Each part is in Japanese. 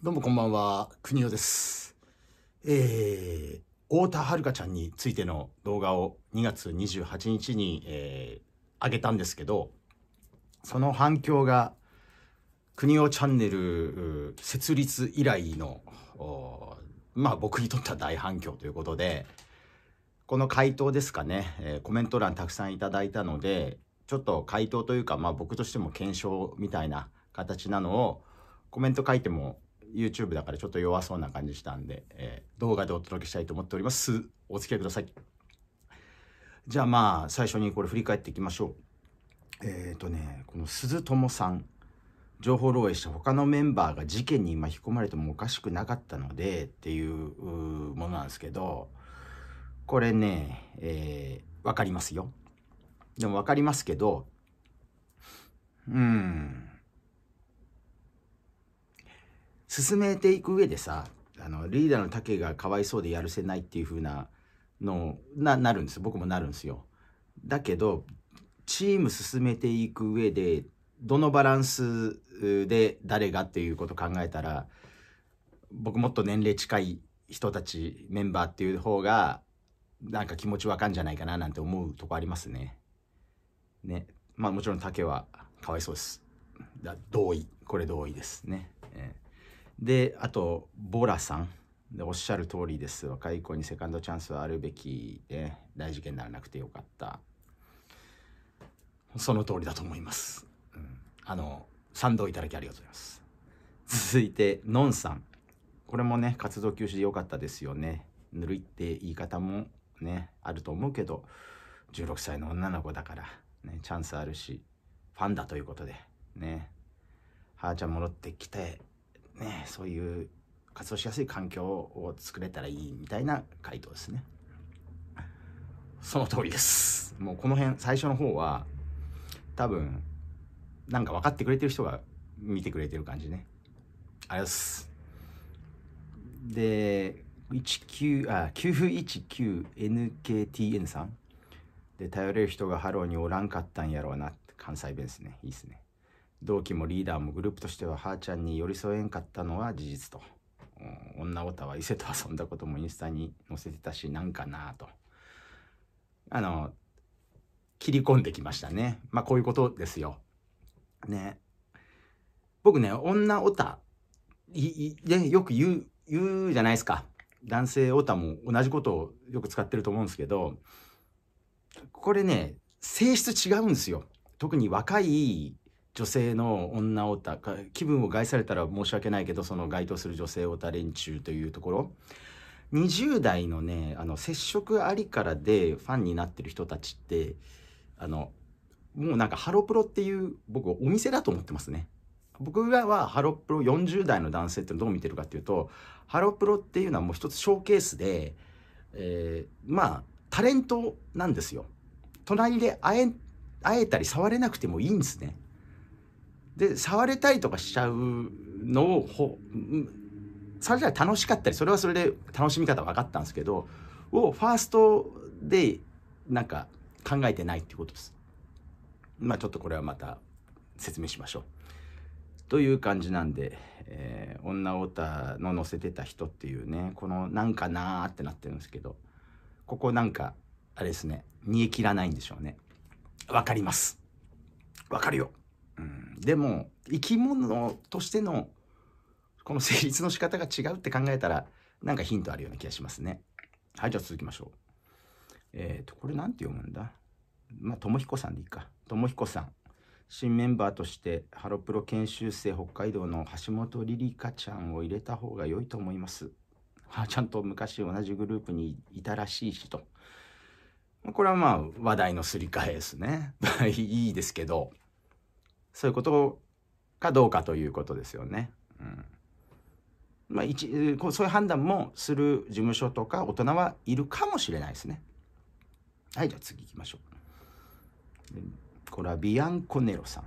どうもこんばんは、国尾です。えー、太田遥ちゃんについての動画を2月28日に、えー、上げたんですけど、その反響が、国尾チャンネル設立以来の、まあ僕にとっては大反響ということで、この回答ですかね、えー、コメント欄たくさんいただいたので、ちょっと回答というか、まあ僕としても検証みたいな形なのを、コメント書いても YouTube だからちょっと弱そうな感じしたんで、えー、動画でお届けしたいと思っております。お付き合いください。じゃあまあ、最初にこれ振り返っていきましょう。えっ、ー、とね、この鈴友さん、情報漏洩した他のメンバーが事件に巻き込まれてもおかしくなかったのでっていうものなんですけど、これね、えー、わかりますよ。でもわかりますけど、うん、進めていく上でさあのリーダーの竹がかわいそうでやるせないっていう風なのななるんです僕もなるんですよ。だけどチーム進めていく上でどのバランスで誰がっていうこと考えたら僕もっと年齢近い人たちメンバーっていう方がなんか気持ちわかんじゃないかななんて思うとこありますね。ね。まあもちろん竹はかわいそうです。だ同意。これ同意ですね。えーであとボラさんでおっしゃる通りです若い子にセカンドチャンスはあるべきで大事件にならなくてよかったその通りだと思います、うん、あの賛同いただきありがとうございます続いてのんさんこれもね活動休止でよかったですよねぬるいって言い方もねあると思うけど16歳の女の子だから、ね、チャンスあるしファンだということでねはーちゃん戻ってきてね、そういう活動しやすい環境を作れたらいいみたいな回答ですね。その通りです。もうこの辺、最初の方は、多分、なんか分かってくれてる人が見てくれてる感じね。ありがとうございます。で、19あ 919NKTN さんで頼れる人がハローにおらんかったんやろうな関西弁ですねいいですね同期もリーダーもグループとしてははーちゃんに寄り添えんかったのは事実と、うん、女オタは伊勢と遊んだこともインスタに載せてたしなんかなとあの切り込んできましたねまあこういうことですよね僕ね女オタいいよく言う言うじゃないですか男性オタも同じことをよく使ってると思うんですけどこれね性質違うんですよ特に若い女性の女オタ気分を害されたら申し訳ないけどその該当する女性オタ連中というところ20代のねあの接触ありからでファンになってる人たちってあのもうなんかハロプロっていう僕お店だと思ってますね。僕らはハロプロ40代の男性ってどう見てるかっていうとハロプロっていうのはもう一つショーケースで、えー、まあタレントなんですよ。隣で会え会えたり触れなくてもいいんですね。で触れたりとかしちゃうのをほそれじゃ楽しかったりそれはそれで楽しみ方分かったんですけどをファーストでなんか考えてないってことです。まあちょっとこれはまた説明しましょう。という感じなんで、えー、女オタの載せてた人っていうねこのなんかなーってなってるんですけどここなんかあれですね煮え切らないんでしょうね。わかります。わかるよ。でも生き物としてのこの成立の仕方が違うって考えたらなんかヒントあるような気がしますね。はいじゃあ続きましょう。えっ、ー、とこれ何て読むんだまあ智彦さんでいいか。智彦さん新メンバーとしてハロプロ研修生北海道の橋本リリカちゃんを入れた方が良いと思います。はちゃんと昔同じグループにいたらしいしと。これはまあ話題のすり替えですね。いいですけど、そういうことかどうかということですよね。うんまあ、一そういう判断もする事務所とか大人はいるかもしれないですね。はい、じゃあ次行きましょう。これはビアンコネロさん。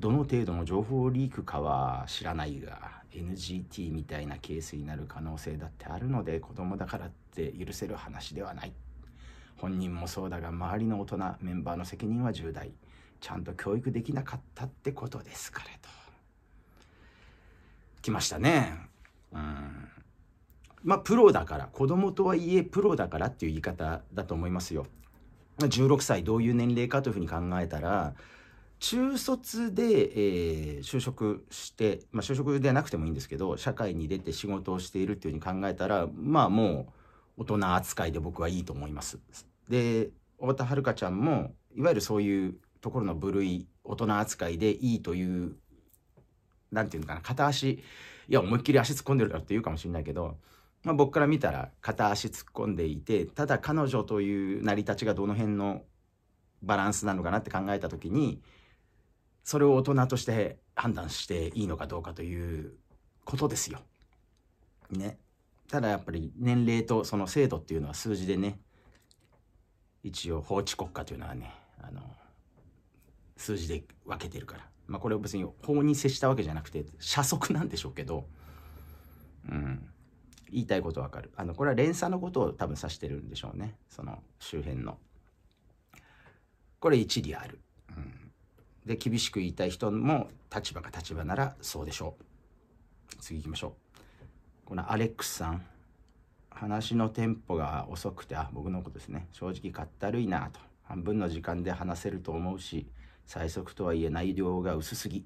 どの程度の情報リークかは知らないが、NGT みたいなケースになる可能性だってあるので、子供だからって許せる話ではない。本人もそうだが、周りの大人、メンバーの責任は重大。ちゃんと教育できなかったってことですからと。来ましたね。うん。まあ、プロだから、子供とはいえプロだからっていう言い方だと思いますよ。16歳どういう年齢かというふうに考えたら、中卒で、えー、就職して、まあ、就職ではなくてもいいんですけど社会に出て仕事をしているっていうふうに考えたらまあもう大人扱いで僕はいいと思います。で太田遥ちゃんもいわゆるそういうところの部類大人扱いでいいという何て言うのかな片足いや思いっきり足突っ込んでるからって言うかもしれないけど、まあ、僕から見たら片足突っ込んでいてただ彼女という成り立ちがどの辺のバランスなのかなって考えた時にそれを大人として判断していいのかどうかということですよ。ね。ただやっぱり年齢とその制度っていうのは数字でね一応法治国家というのはねあの数字で分けてるから、まあ、これは別に法に接したわけじゃなくて社則なんでしょうけど、うん、言いたいことわかるあのこれは連鎖のことを多分指してるんでしょうねその周辺のこれ一理ある、うん、で厳しく言いたい人も立場が立場ならそうでしょう次行きましょうこのアレックスさん話のテンポが遅くてあ僕のことですね正直かったるいなと半分の時間で話せると思うし最速とはいえ内容が薄すぎ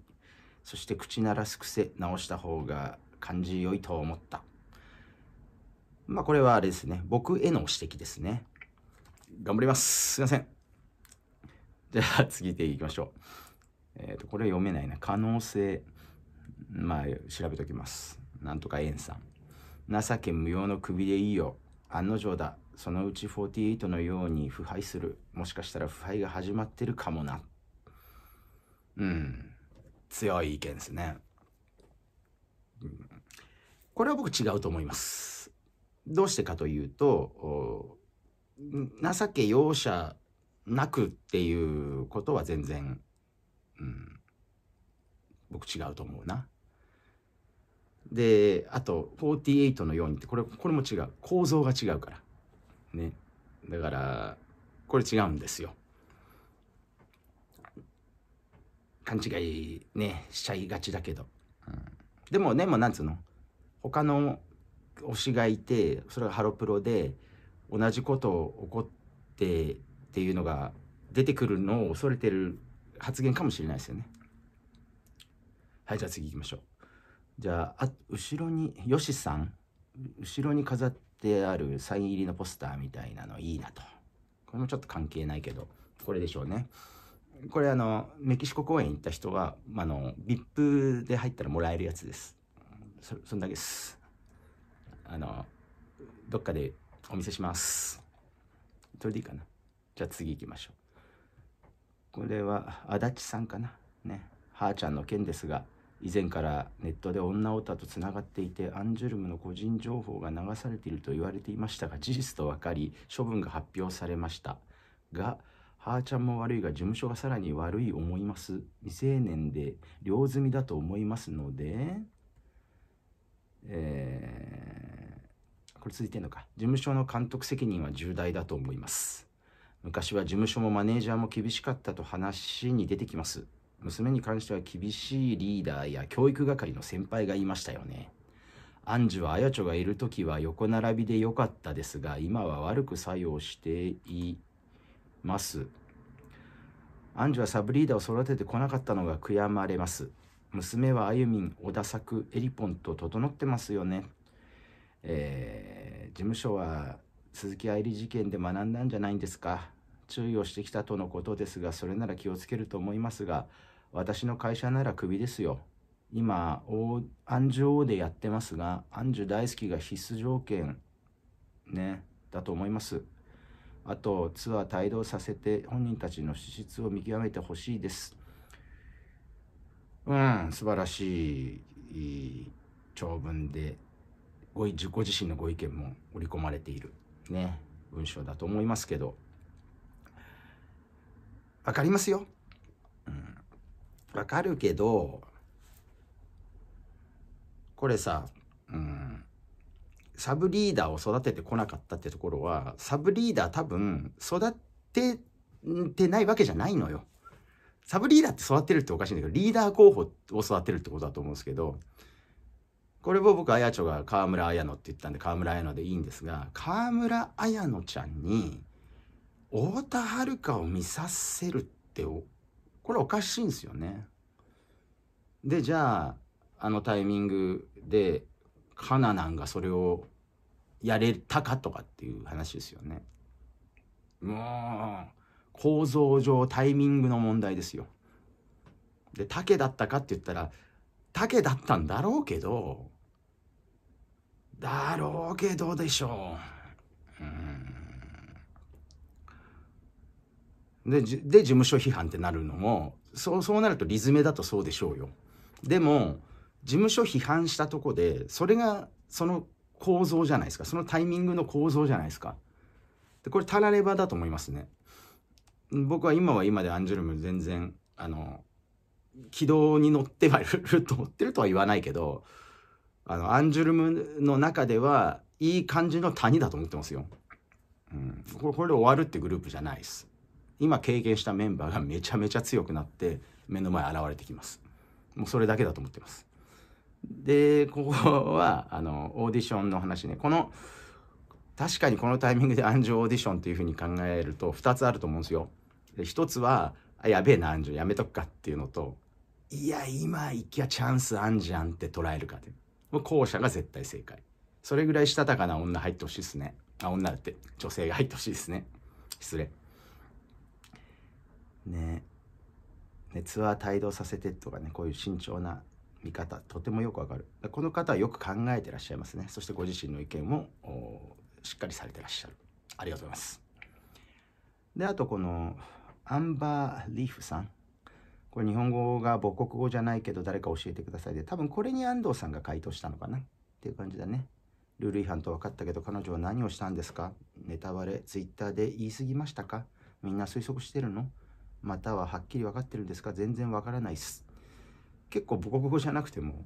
そして口ならす癖直した方が感じ良いと思ったまあこれはあれですね僕への指摘ですね頑張りますすいませんじゃあ次でいきましょうえっ、ー、とこれ読めないな可能性まあ調べときますなんとか円さん情け無用の首でいいよ案の定だそのうち48のように腐敗するもしかしたら腐敗が始まってるかもなうん、強い意見ですね。うん、これは僕違うと思います。どうしてかというと、情け容赦なくっていうことは全然、うん、僕違うと思うな。で、あと、48のようにって、これ、これも違う。構造が違うから。ね。だから、これ違うんですよ。勘違いねしちゃいがちだけど、うん、でもねもうなんつうの他の推しがいてそれがハロプロで同じことを起こってっていうのが出てくるのを恐れてる発言かもしれないですよねはいじゃあ次行きましょうじゃああ後ろによしさん後ろに飾ってあるサイン入りのポスターみたいなのいいなとこれもちょっと関係ないけどこれでしょうねこれあの、メキシコ公園行った人は、あの、VIP で入ったらもらえるやつです。そ、そんだけです。あの、どっかでお見せします。それでいいかな。じゃあ次行きましょう。これは、足立さんかな。ね。はーちゃんの件ですが、以前からネットで女オタとつながっていてアンジュルムの個人情報が流されていると言われていましたが事実と分かり処分が発表されましたがはーちゃんも悪いが事務所がさらに悪い思います。未成年で両済みだと思いますので、えー、これ続いてんのか。事務所の監督責任は重大だと思います。昔は事務所もマネージャーも厳しかったと話に出てきます。娘に関しては厳しいリーダーや教育係の先輩がいましたよね。アンジュはあやちょがいる時は横並びで良かったですが、今は悪く作用しています。アはサブリーダーを育ててこなかったのが悔やまれます。娘はあゆみん、小田作、エリポンと整ってますよね。えー、事務所は鈴木愛理事件で学んだんじゃないんですか。注意をしてきたとのことですが、それなら気をつけると思いますが、私の会社ならクビですよ。今、アンジュ王でやってますが、アンジュ大好きが必須条件、ね、だと思います。あとツアー帯同させて本人たちの資質を見極めてほしいです。うん、素晴らしい長文でご自己自身のご意見も織り込まれている、ね、文章だと思いますけど、わかりますよ。うん、かるけど、これさ、うん、サブリーダーを育ててこなかったってところは、サブリーダー多分育ててないわけじゃないのよ。サブリーダーって育てるっておかしいんだけど、リーダー候補を育てるってことだと思うんですけど、これを僕、綾やちが河村綾乃って言ったんで、河村綾乃でいいんですが、河村綾乃ちゃんに、太田遥を見させるってこれおかしいんですよね。で、じゃあ、あのタイミングでカナなんがそれをやれたかとかっていう話ですよね。もう、構造上タイミングの問題ですよ。で、竹だったかって言ったら、竹だったんだろうけど、だろうけどでしょう。うで、で、事務所批判ってなるのも、そう、そうなると理詰めだとそうでしょうよ。でも、事務所批判したとこでそれがその構造じゃないですかそのタイミングの構造じゃないですかでこれタラレバだと思いますね僕は今は今でアンジュルム全然あの軌道に乗ってはいると思ってるとは言わないけどあのアンジュルムの中ではいい感じの谷だと思ってますよ、うん、これこれで終わるってグループじゃないです今経験したメンバーがめちゃめちゃ強くなって目の前現れてきますもうそれだけだと思ってますで、ここは、あの、オーディションの話ね。この、確かにこのタイミングで安城オーディションというふうに考えると、2つあると思うんですよ。一1つは、あ、やべえな、安城、やめとくかっていうのと、いや、今行きゃチャンスあんじゃんって捉えるかっていう。後者が絶対正解。それぐらいしたたかな女入ってほしいですね。あ、女だって、女性が入ってほしいですね。失礼。ね熱は帯同させてとかね、こういう慎重な見方とてもよくわかるこの方はよく考えてらっしゃいますねそしてご自身の意見もしっかりされてらっしゃるありがとうございますであとこのアンバー・リーフさんこれ日本語が母国語じゃないけど誰か教えてくださいで多分これに安藤さんが回答したのかなっていう感じだねルール違反と分かったけど彼女は何をしたんですかネタバレツイッターで言い過ぎましたかみんな推測してるのまたははっきり分かってるんですか全然分からないっす結構母国語じゃなくても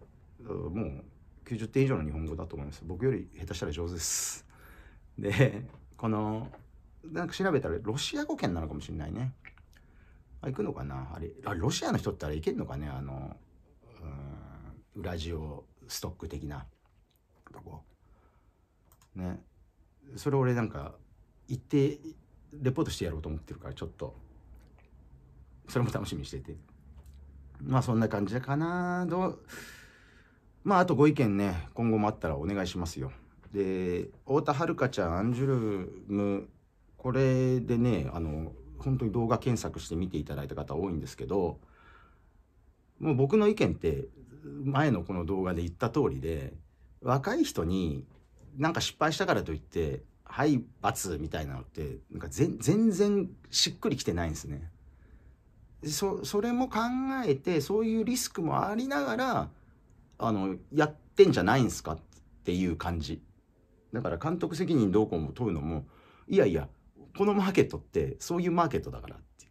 もう90点以上の日本語だと思います僕より下手したら上手ですでこのなんか調べたらロシア語圏なのかもしれないねあ行くのかなあれあロシアの人ってあれ行けるのかねあのうんウラジオストック的なとこねそれ俺なんか行ってレポートしてやろうと思ってるからちょっとそれも楽しみにしてて。まあそんな感じかな。どうまああとご意見ね、今後もあったらお願いしますよ。で、太田遥ちゃん、アンジュルム、これでね、あの、本当に動画検索して見ていただいた方多いんですけど、もう僕の意見って前のこの動画で言った通りで、若い人になんか失敗したからといって、はい、罰みたいなのって、なんか全然しっくりきてないんですね。そそれも考えてそういうリスクもありながらあのやってんじゃないんすかっていう感じだから監督責任どうこうも問うのもいやいやこのマーケットってそういうマーケットだからってい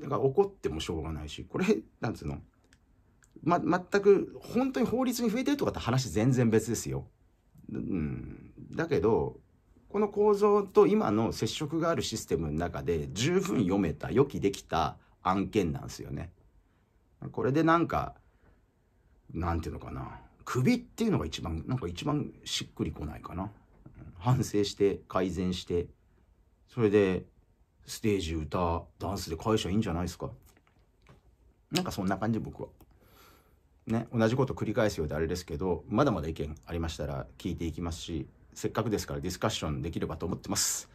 う、だから怒ってもしょうがないしこれなんつうのま全く本当に法律に増えてるとかって話全然別ですよ、うん、だけどこの構造と今の接触があるシステムの中で十分読めた予期できた案件なんですよね。これでなんかなんていうのかな首っていうのが一番なんか一番しっくりこないかな。反省して改善してそれでステージ歌ダンスで返会社いいんじゃないですか。なんかそんな感じ僕は。ね、同じこと繰り返すようであれですけどまだまだ意見ありましたら聞いていきますしせっかくですからディスカッションできればと思ってます。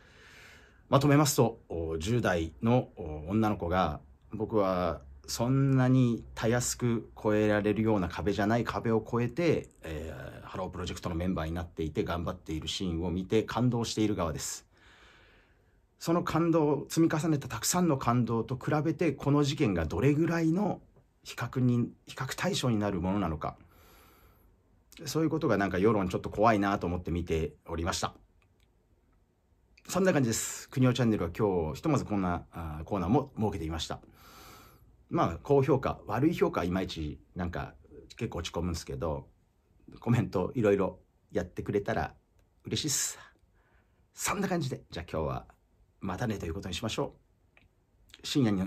まとめますと、10代の女の子が僕はそんなにたやすく越えられるような壁じゃない壁を越えて、えー、ハロープロジェクトのメンバーになっていて頑張っているシーンを見て感動している側です。その感動を積み重ねたたくさんの感動と比べてこの事件がどれぐらいの比較に比較対象になるものなのかそういうことがなんか世論ちょっと怖いなと思って見ておりました。そんな感じです。国尾チャンネルは今日、ひとまずこんなコーナーも設けていました。まあ、高評価、悪い評価いまいちなんか結構落ち込むんですけど、コメントいろいろやってくれたら嬉しいっす。そんな感じで、じゃあ今日はまたねということにしましょう。深夜に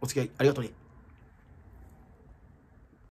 お付き合いありがとうね。